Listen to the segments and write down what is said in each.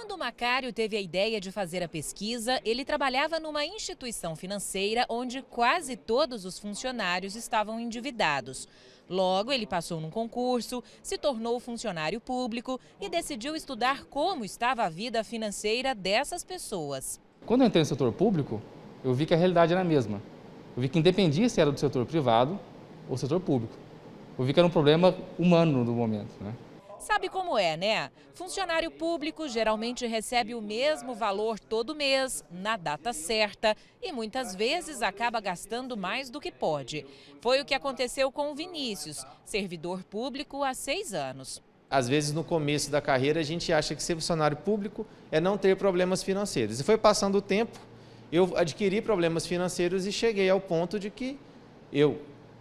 Quando o Macário teve a ideia de fazer a pesquisa, ele trabalhava numa instituição financeira onde quase todos os funcionários estavam endividados. Logo, ele passou num concurso, se tornou funcionário público e decidiu estudar como estava a vida financeira dessas pessoas. Quando eu entrei no setor público, eu vi que a realidade era a mesma. Eu vi que independia se era do setor privado ou setor público. Eu vi que era um problema humano no momento. Né? Sabe como é, né? Funcionário público geralmente recebe o mesmo valor todo mês, na data certa, e muitas vezes acaba gastando mais do que pode. Foi o que aconteceu com o Vinícius, servidor público há seis anos. Às vezes, no começo da carreira, a gente acha que ser funcionário público é não ter problemas financeiros. E foi passando o tempo, eu adquiri problemas financeiros e cheguei ao ponto de que eu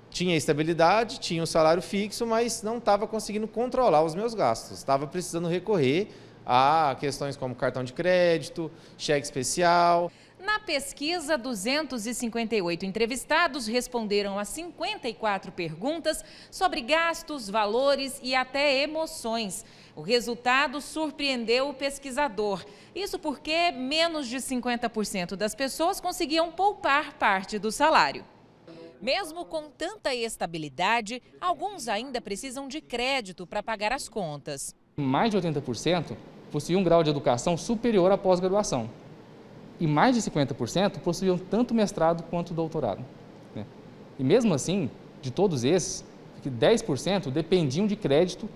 tinha estabilidade, tinha um salário fixo, mas não estava conseguindo controlar os meus gastos. Estava precisando recorrer a questões como cartão de crédito, cheque especial. Na pesquisa, 258 entrevistados responderam a 54 perguntas sobre gastos, valores e até emoções. O resultado surpreendeu o pesquisador. Isso porque menos de 50% das pessoas conseguiam poupar parte do salário. Mesmo com tanta estabilidade, alguns ainda precisam de crédito para pagar as contas. Mais de 80% possuíam um grau de educação superior à pós-graduação. E mais de 50% possuíam tanto mestrado quanto doutorado. Né? E mesmo assim, de todos esses, 10% dependiam de crédito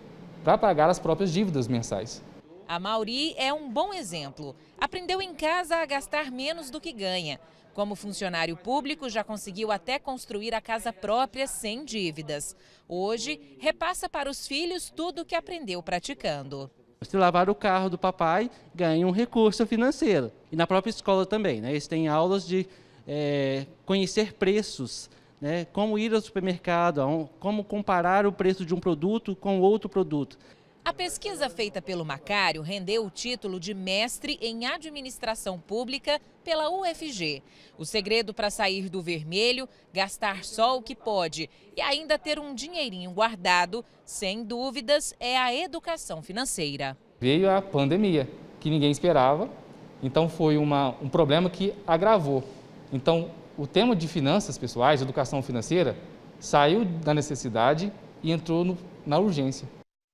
para pagar as próprias dívidas mensais. A Mauri é um bom exemplo. Aprendeu em casa a gastar menos do que ganha. Como funcionário público, já conseguiu até construir a casa própria sem dívidas. Hoje, repassa para os filhos tudo o que aprendeu praticando. Se lavar o carro do papai, ganha um recurso financeiro. E na própria escola também. Né? Eles têm aulas de é, conhecer preços, né? como ir ao supermercado, como comparar o preço de um produto com outro produto. A pesquisa feita pelo Macário rendeu o título de mestre em administração pública pela UFG. O segredo para sair do vermelho, gastar só o que pode e ainda ter um dinheirinho guardado, sem dúvidas, é a educação financeira. Veio a pandemia, que ninguém esperava, então foi uma, um problema que agravou. Então, o tema de finanças pessoais, educação financeira, saiu da necessidade e entrou no, na urgência.